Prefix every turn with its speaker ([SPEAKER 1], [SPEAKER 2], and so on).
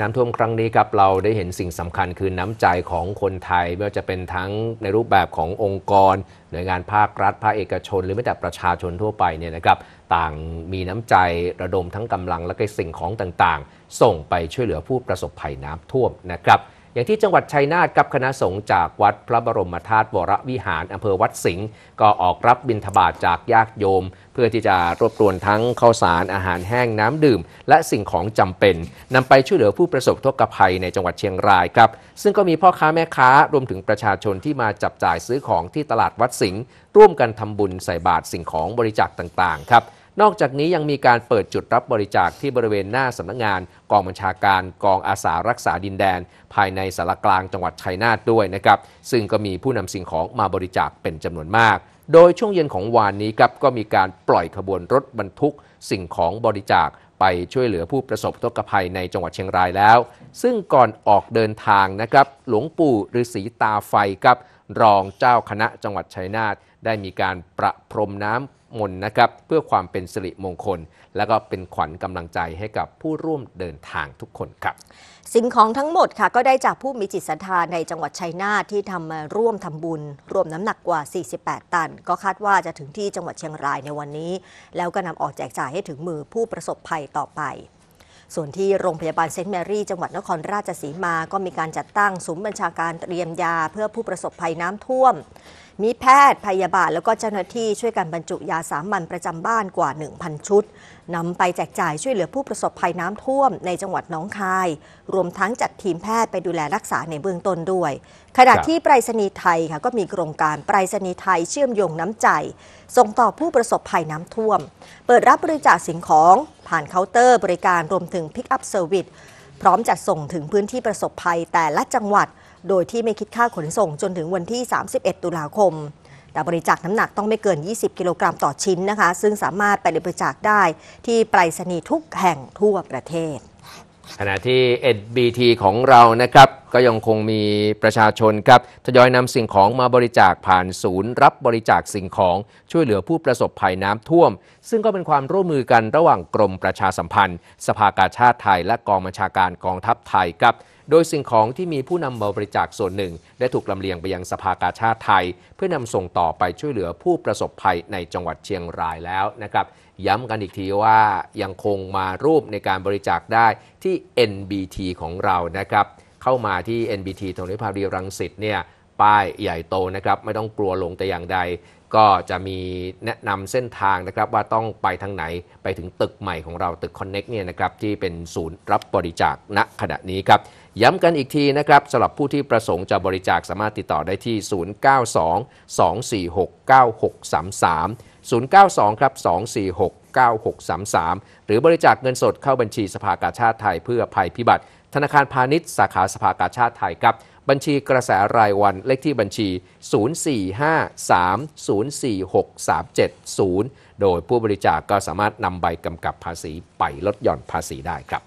[SPEAKER 1] น้ำท่วมครั้งนี้ครับเราได้เห็นสิ่งสำคัญคือน้ำใจของคนไทยไม่ว่าจะเป็นทั้งในรูปแบบขององค์กร หน่วยงานภาครัฐภาคเอกชน หรือแม้แต่ประชาชนทั่วไปเนี่ยนะครับ ต่างมีน้ำใจระดมทั้งกำลังและก็สิ่งของต่างๆ ส่งไปช่วยเหลือผู้ประสบภัยน้ำท่วมนะครับอย่างที่จังหวัดชัยนาทกับคณะสงฆ์จากวัด พระบรมธาตุวรวิหารอำเภอวัดสิงห์ก็ออกรับบิณฑบาตจากญาติโยม เพื่อที่จะรวบรวมทั้งข้าวสารอาหารแห้งน้ำดื่ม และสิ่งของจำเป็นนำไปช่วยเหลือผู้ประสบทุกข์ภัยในจังหวัดเชียงรายครับ ซึ่งก็มีพ่อค้าแม่ค้ารวมถึงประชาชนที่มาจับจ่ายซื้อของที่ตลาดวัดสิงห์ร่วมกันทำบุญใส่บาตรสิ่งของบริจาคต่างๆครับนอกจากนี้ยังมีการเปิดจุดรับบริจาคที่บริเวณหน้าสำนักงงาน กองบัญชาการกองอาสารักษาดินแดนภายในสารกลางจังหวัดชัยนาทด้วยนะครับซึ่งก็มีผู้นำสิ่งของมาบริจาคเป็นจำนวนมาก โดยช่วงเย็นของวานนี้ครับก็มีการปล่อยขบวนรถบรรทุกสิ่งของบริจาคไปช่วยเหลือผู้ประสบทุกภัยในจังหวัดเชียงรายแล้ว ซึ่งก่อนออกเดินทางนะครับหลวงปู่ฤาษีตาไฟครับ รองเจ้าคณะจังหวัดชัยนาทได้มีการประพรมน้ำมนต์นะครับเพื่อความเป็นสิริมงคล และก็เป็นขวัญกำลังใจให้กับผู้ร่วมเดินทางทุกคนครับ
[SPEAKER 2] สิ่งของทั้งหมดค่ะก็ได้จากผู้มีจิตศรัทธาในจังหวัดชัยนาทที่ทำมาร่วมทำบุญรวมน้ำหนักกว่า 48 ตัน ก็คาดว่าจะถึงที่จังหวัดเชียงรายในวันนี้ แล้วก็นำออกแจกจ่ายให้ถึงมือผู้ประสบภัยต่อไป ส่วนที่โรงพยาบาลเซนต์แมรี่ จังหวัดนครราชสีมาก็มีการจัดตั้งศูนย์บัญชาการเตรียมยาเพื่อผู้ประสบภัยน้ำท่วมมีแพทย์พยาบาลแล้วก็เจ้าหน้าที่ช่วยกันบรรจุยาสามัญประจำบ้านกว่า 1,000 ชุดนำไปแจกจ่ายช่วยเหลือผู้ประสบภัยน้ำท่วมในจังหวัดน้องคาย รวมทั้งจัดทีมแพทย์ไปดูแลรักษาในเบื้องต้นด้วย ขณะที่ไปรษณีย์ไทยค่ะก็มีโครงการไปรษณีย์ไทยเชื่อมโยงน้ำใจส่งต่อผู้ประสบภัยน้ำท่วม เปิดรับบริจาคสิ่งของผ่านเคาน์เตอร์ บริการรวมถึงพิกอัพเซอร์วิสพร้อมจัดส่งถึงพื้นที่ประสบภัยแต่ละจังหวัดโดยที่ไม่คิดค่าขนส่งจนถึงวันที่ 31 ตุลาคม แต่บริจาคน้ำหนักต้องไม่เกิน 20 กิโลกรัมต่อชิ้นนะคะ ซึ่งสามารถไปบริจาคได้ ที่ไปรษณีย์ทุกแห่งทั่วประเทศ
[SPEAKER 1] ขณะที่ NBT ของเรานะครับ ก็ยังคงมีประชาชนครับทยอยนำสิ่งของมาบริจาคผ่านศูนย์รับบริจาคสิ่งของช่วยเหลือผู้ประสบภัยน้ำท่วม ซึ่งก็เป็นความร่วมมือกันระหว่างกรมประชาสัมพันธ์ สภากาชาติไทยและกองบัญชาการกองทัพไทยครับโดยสิ่งของที่มีผู้นำมาบริจาคส่วนหนึ่ง ได้ถูกลำเลียงไปยังสภากาชาติไทย เพื่อนำส่งต่อไปช่วยเหลือผู้ประสบภัยในจังหวัดเชียงรายแล้วนะครับย้ำกันอีกทีว่ายังคงมารูปในการบริจาคได้ที่ NBT ของเรานะครับเข้ามาที่ NBT ถนนพิาดีรังสิตเนี่ยป้ายใหญ่โตนะครับไม่ต้องกลัวหลงแต่อย่างใดก็จะมีแนะนำเส้นทางนะครับ ว่าต้องไปทางไหนไปถึงตึกใหม่ของเราตึกคอนเน็กเนี่ยนะครับที่เป็นศูนย์รับบริจาคณขณะนี้ครับ ย้ำกันอีกทีนะครับสำหรับผู้ที่ประสงค์จะบริจาคสามารถติดต่อได้ที่ 092 246 9633 092 ครับ 246 9633 หรือบริจาคเงินสดเข้าบัญชีสภากาชาติไทยเพื่อภัยพิบัติธนาคารพาณิชย์สาขาสภากาชาติไทยครับ บัญชีกระแสรายวันเลขที่บัญชี 0453046370 โดยผู้บริจาคกก็สามารถนำใบกำกับภาษีไปลดหย่อนภาษีได้ครับ